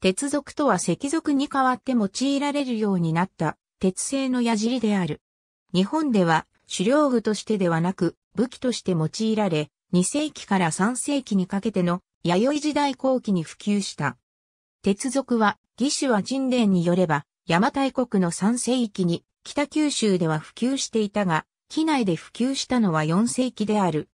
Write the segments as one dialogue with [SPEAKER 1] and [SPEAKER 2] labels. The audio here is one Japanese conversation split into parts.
[SPEAKER 1] 鉄属とは石属に代わって用いられるようになった鉄製の矢尻である。日本では狩猟具としてではなく武器として用いられ、2世紀から3世紀にかけての弥生時代後期に普及した。鉄属は、義手は人伝によれば、邪馬台国の3世紀に北九州では普及していたが、機内で普及したのは4世紀である。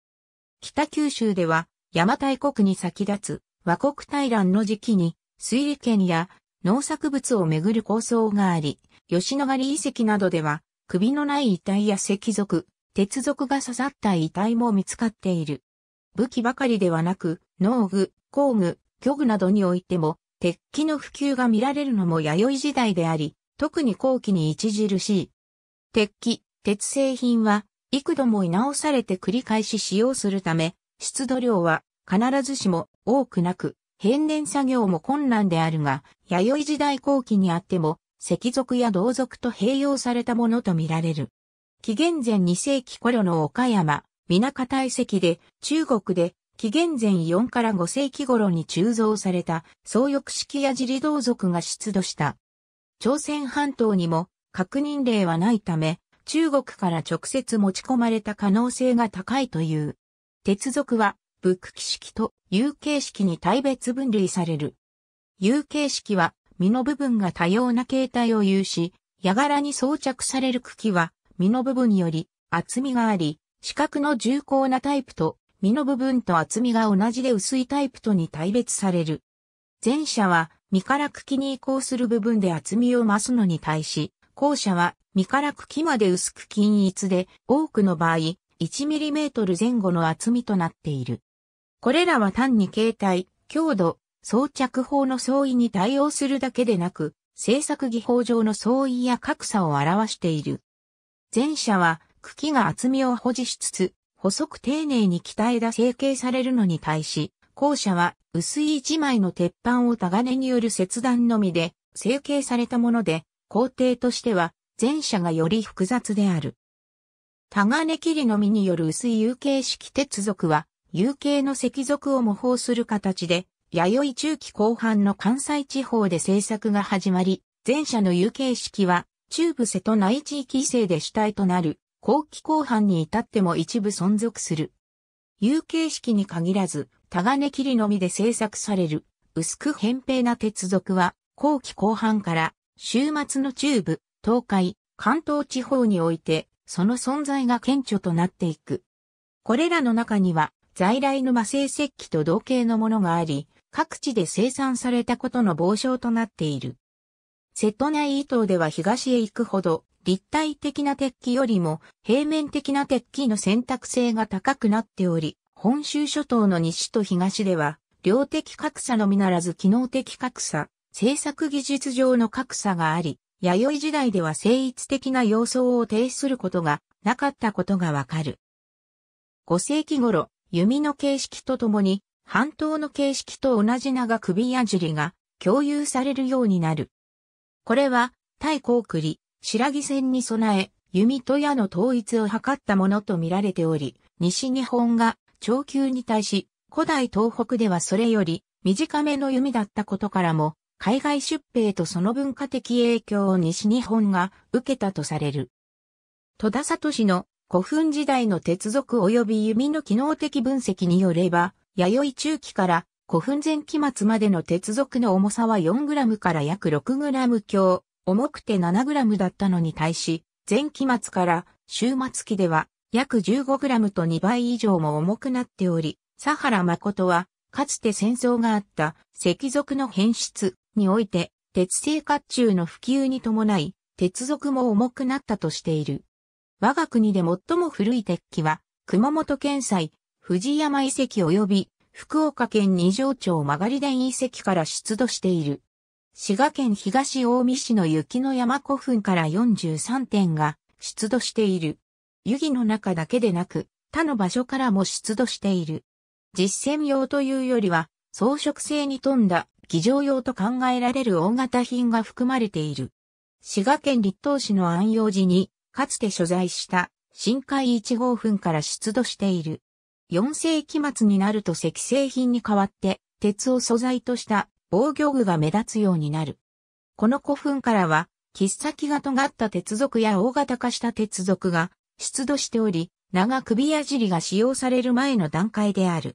[SPEAKER 1] 北九州では、邪馬台国に先立つ和国大乱の時期に水利権や農作物をめぐる構想があり、吉野ヶ里遺跡などでは、首のない遺体や石属、鉄属が刺さった遺体も見つかっている。武器ばかりではなく、農具、工具、漁具などにおいても、鉄器の普及が見られるのも弥生時代であり、特に後期に著しい。鉄器、鉄製品は、幾度も直されて繰り返し使用するため、出土量は必ずしも多くなく、変電作業も困難であるが、弥生時代後期にあっても、石族や銅族と併用されたものとみられる。紀元前2世紀頃の岡山、水方遺跡で、中国で、紀元前4から5世紀頃に鋳造された、総翼式や自利銅族が出土した。朝鮮半島にも確認例はないため、中国から直接持ち込まれた可能性が高いという。鉄属はブック式と有形式に対別分類される。有形式は、身の部分が多様な形態を有し、矢柄に装着される茎は、身の部分より厚みがあり、四角の重厚なタイプと、身の部分と厚みが同じで薄いタイプとに対別される。前者は、身から茎に移行する部分で厚みを増すのに対し、後者は、身から茎まで薄く均一で、多くの場合、1mm 前後の厚みとなっている。これらは単に形態、強度、装着法の相違に対応するだけでなく、製作技法上の相違や格差を表している。前者は茎が厚みを保持しつつ、細く丁寧に鍛えだ成形されるのに対し、後者は薄い一枚の鉄板を高ガによる切断のみで成形されたもので、工程としては前者がより複雑である。タガネ切りのみによる薄い有形式鉄属は有形の石族を模倣する形で、弥生中期後半の関西地方で制作が始まり、前者の有形式は、中部瀬戸内地域異性で主体となる、後期後半に至っても一部存続する。有形式に限らず、タガネ切りのみで制作される、薄く扁平な鉄属は、後期後半から、週末の中部、東海、関東地方において、その存在が顕著となっていく。これらの中には、在来の魔性石器と同型のものがあり、各地で生産されたことの傍証となっている。瀬戸内伊東では東へ行くほど、立体的な鉄器よりも平面的な鉄器の選択性が高くなっており、本州諸島の西と東では、量的格差のみならず機能的格差、製作技術上の格差があり、弥生時代では精一的な様相を呈することがなかったことがわかる。5世紀頃、弓の形式とともに、半島の形式と同じ長首矢尻が共有されるようになる。これは、対高栗、白木戦に備え、弓と矢の統一を図ったものと見られており、西日本が長球に対し、古代東北ではそれより短めの弓だったことからも、海外出兵とその文化的影響を西日本が受けたとされる。戸田聡の古墳時代の鉄属及び弓の機能的分析によれば、弥生中期から古墳前期末までの鉄属の重さは 4g から約 6g 強、重くて 7g だったのに対し、前期末から終末期では約 15g と2倍以上も重くなっており、佐原誠は、かつて戦争があった石属の変質において、鉄製甲冑の普及に伴い、鉄属も重くなったとしている。我が国で最も古い鉄器は、熊本県西、藤山遺跡及び、福岡県二条町曲り田遺跡から出土している。滋賀県東大見市の雪の山古墳から43点が出土している。湯木の中だけでなく、他の場所からも出土している。実践用というよりは、装飾性に富んだ儀仗用と考えられる大型品が含まれている。滋賀県立東市の安養寺にかつて所在した深海1号墳から出土している。4世紀末になると石製品に代わって鉄を素材とした防御具が目立つようになる。この古墳からは、切っ先が尖った鉄属や大型化した鉄属が出土しており、長首矢尻が使用される前の段階である。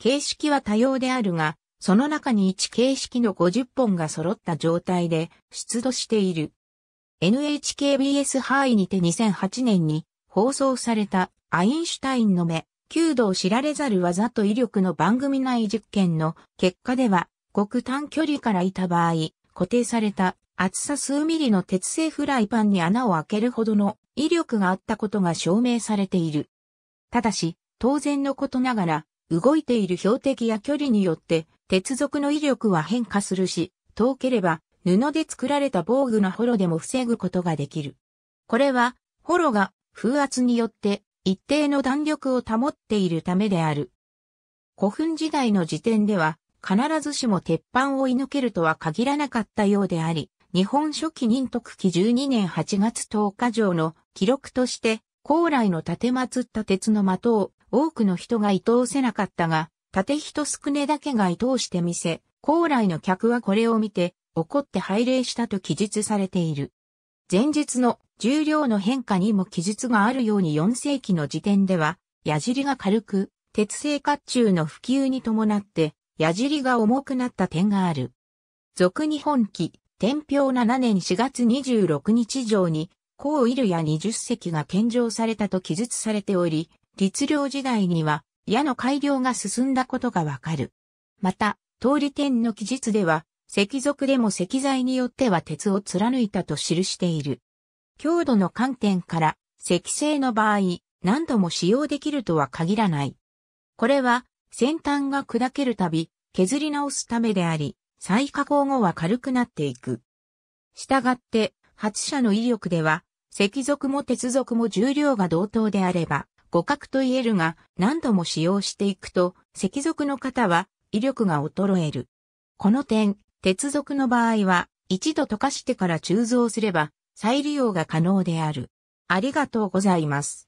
[SPEAKER 1] 形式は多様であるが、その中に1形式の50本が揃った状態で出土している。NHKBS 範囲にて2008年に放送されたアインシュタインの目、弓道知られざる技と威力の番組内実験の結果では、極短距離からいた場合、固定された厚さ数ミリの鉄製フライパンに穴を開けるほどの威力があったことが証明されている。ただし、当然のことながら、動いている標的や距離によって、鉄属の威力は変化するし、遠ければ布で作られた防具のホロでも防ぐことができる。これは、ホロが風圧によって一定の弾力を保っているためである。古墳時代の時点では、必ずしも鉄板を射抜けるとは限らなかったようであり、日本初期仁徳期12年8月10日上の記録として、高麗の盾祀った鉄の的を多くの人が意図せなかったが、盾人少ねだけが意図してみせ、高麗の客はこれを見て、怒って拝礼したと記述されている。前述の重量の変化にも記述があるように4世紀の時点では、矢尻が軽く、鉄製甲冑の普及に伴って、矢尻が重くなった点がある。俗日本記、天平7年4月26日上に、高イルや20隻が献上されたと記述されており、律令時代には矢の改良が進んだことがわかる。また、通り天の記述では、石属でも石材によっては鉄を貫いたと記している。強度の観点から石製の場合何度も使用できるとは限らない。これは先端が砕けるたび削り直すためであり、再加工後は軽くなっていく。したがって、発射の威力では、石属も鉄属も重量が同等であれば、互角と言えるが、何度も使用していくと、石属の方は威力が衰える。この点、鉄属の場合は、一度溶かしてから鋳造すれば、再利用が可能である。ありがとうございます。